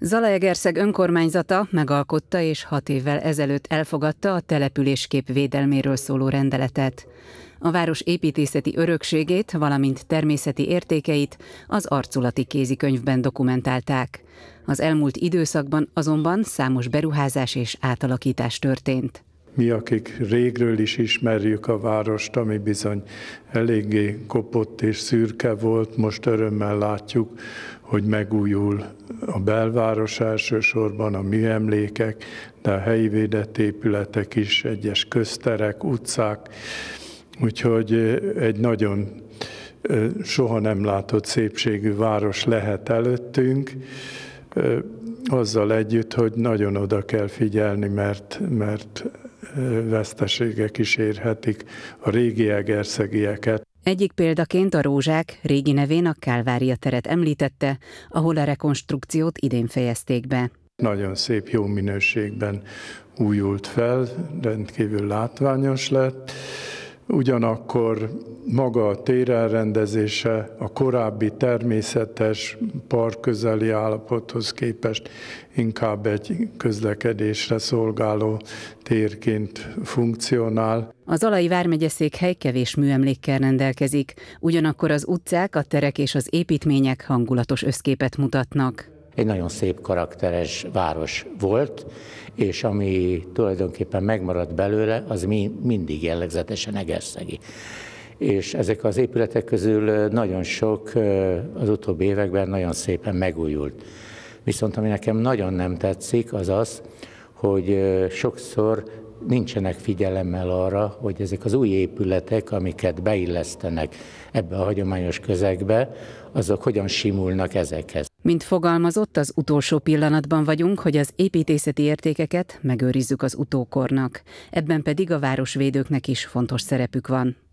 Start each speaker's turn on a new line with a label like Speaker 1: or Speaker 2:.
Speaker 1: Zalaegerszeg önkormányzata megalkotta és hat évvel ezelőtt elfogadta a településkép védelméről szóló rendeletet. A város építészeti örökségét, valamint természeti értékeit az arculati kézikönyvben dokumentálták. Az elmúlt időszakban azonban számos beruházás és átalakítás történt.
Speaker 2: Mi, akik régről is ismerjük a várost, ami bizony eléggé kopott és szürke volt, most örömmel látjuk, hogy megújul a belváros elsősorban, a műemlékek, de a helyi védett épületek is, egyes közterek, utcák, úgyhogy egy nagyon soha nem látott szépségű város lehet előttünk, azzal együtt, hogy nagyon oda kell figyelni, mert, mert veszteségek is érhetik a régi egerszegieket.
Speaker 1: Egyik példaként a Rózsák, régi nevén a Kálvária teret említette, ahol a rekonstrukciót idén fejezték be.
Speaker 2: Nagyon szép, jó minőségben újult fel, rendkívül látványos lett. Ugyanakkor maga a térelrendezése a korábbi természetes park közeli állapothoz képest inkább egy közlekedésre szolgáló térként funkcionál.
Speaker 1: Az Alai Vármegyeszék székhely kevés műemlékkel rendelkezik, ugyanakkor az utcák, a terek és az építmények hangulatos összképet mutatnak.
Speaker 3: Egy nagyon szép karakteres város volt, és ami tulajdonképpen megmaradt belőle, az mi, mindig jellegzetesen egerszegi és ezek az épületek közül nagyon sok az utóbbi években nagyon szépen megújult. Viszont ami nekem nagyon nem tetszik, az az, hogy sokszor nincsenek figyelemmel arra, hogy ezek az új épületek, amiket beillesztenek ebbe a hagyományos közegbe, azok hogyan simulnak ezekhez.
Speaker 1: Mint fogalmazott, az utolsó pillanatban vagyunk, hogy az építészeti értékeket megőrizzük az utókornak. Ebben pedig a városvédőknek is fontos szerepük van.